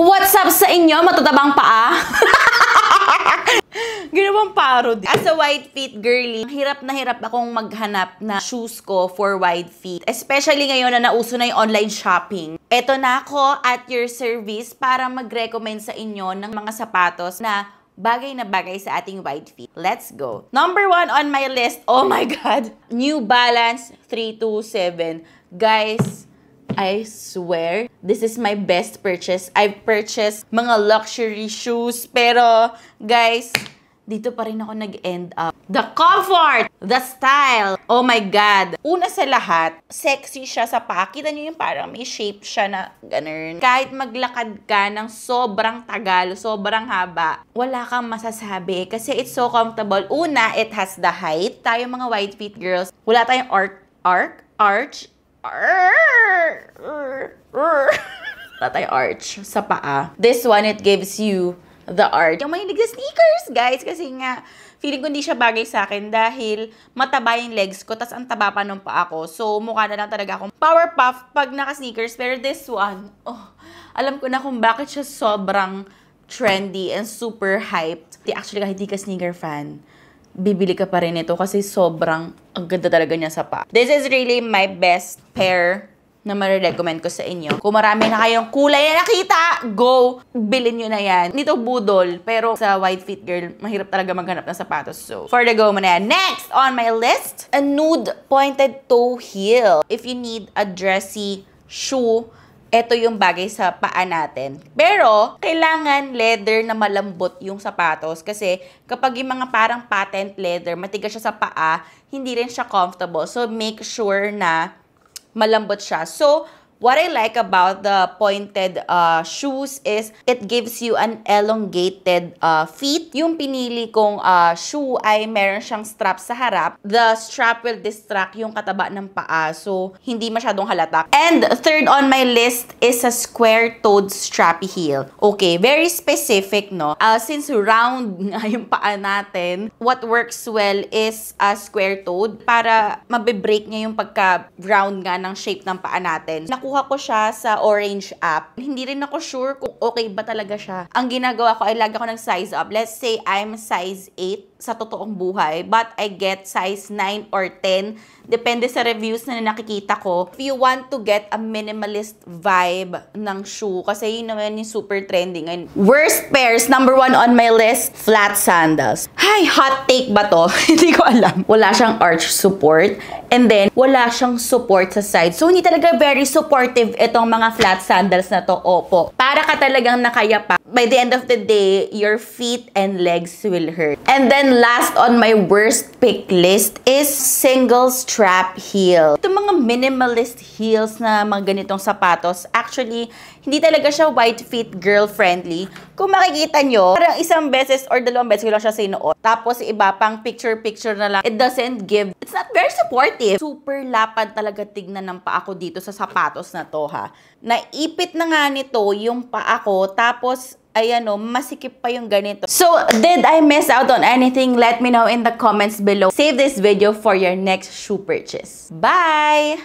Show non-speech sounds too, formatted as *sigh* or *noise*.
What's up sa inyo, matatabang paa? *laughs* Ginawang parody. As a wide feet girly, hirap na hirap akong maghanap na shoes ko for wide feet. Especially ngayon na nauso na yung online shopping. Eto na ako at your service para mag-recommend sa inyo ng mga sapatos na bagay na bagay sa ating wide feet. Let's go. Number one on my list, oh my *laughs* God, New Balance 327. Guys, I swear, this is my best purchase. I've purchased mga luxury shoes, pero guys, dito pa rin ako nag-end up. The comfort! The style! Oh my God! Una sa lahat, sexy siya sa paa. Kita niyo yung parang may shape siya na ganun. Kahit maglakad ka ng sobrang tagal, sobrang haba, wala kang masasabi kasi it's so comfortable. Una, it has the height. Tayo mga white feet girls, wala tayong arc, arc, arch, Tatay arch sa paa. This one, it gives you the arch. Yung mahilig sa sneakers, guys, kasi nga, feeling ko hindi siya bagay sa akin dahil mataba yung legs ko, tas ang taba pa nung paa ko. So, mukha na lang talaga akong power puff pag naka-sneakers. Pero this one, oh, alam ko na kung bakit siya sobrang trendy and super hyped. Actually, kahit hindi ka sneaker fan, bibili ka pa rin ito kasi sobrang ang ganda talaga niya sa pa. This is really my best pair na marirecommend ko sa inyo. Kung marami na kayong kulay na nakita, go! Bilin nyo na yan. Nito budol, pero sa white fit girl, mahirap talaga maghanap ng sapatos. So, for the go mo na yan. Next on my list, a nude pointed toe heel. If you need a dressy shoe, ito yung bagay sa paa natin. Pero, kailangan leather na malambot yung sapatos kasi kapag yung mga parang patent leather, matigas siya sa paa, hindi rin siya comfortable. So, make sure na malambot siya. So, What I like about the pointed uh, shoes is it gives you an elongated uh, feet. Yung pinili kong uh, shoe ay meron siyang strap sa harap. The strap will distract yung kataba ng paa. So, hindi masyadong halata. And third on my list is a square-toed strappy heel. Okay, very specific, no? Uh, since round *laughs* nga yung paa natin, what works well is a square-toed para mabibreak niya yung pagka-round nga ng shape ng paa natin. Naku nakuha ko siya sa Orange app. Hindi rin ako sure kung okay ba talaga siya. Ang ginagawa ko ay lagi ako ng size up. Let's say I'm size 8 sa totoong buhay, but I get size 9 or 10. Depende sa reviews na nakikita ko. If you want to get a minimalist vibe ng shoe, kasi yun naman yung super trending And Worst pairs, number 1 on my list, flat sandals. Hi, hot take ba to? *laughs* Hindi ko alam. Wala siyang arch support. And then, wala siyang support sa side. So, hindi talaga very supportive itong mga flat sandals na to. Opo. Para ka talagang nakayapa. By the end of the day, your feet and legs will hurt. And then, last on my worst pick list is single strap heel. Itong mga minimalist heels na mga ganitong sapatos, actually, hindi talaga siya white fit girl friendly. Kung makikita nyo, parang isang beses or dalawang beses ko lang siya sinuot. Tapos iba pang picture-picture na lang. It doesn't give. It's not very supportive. Super lapad talaga tignan ng paa ko dito sa sapatos na to ha. Naipit na nga nito yung paa ko. Tapos ayan o, oh, masikip pa yung ganito. So, did I miss out on anything? Let me know in the comments below. Save this video for your next shoe purchase. Bye!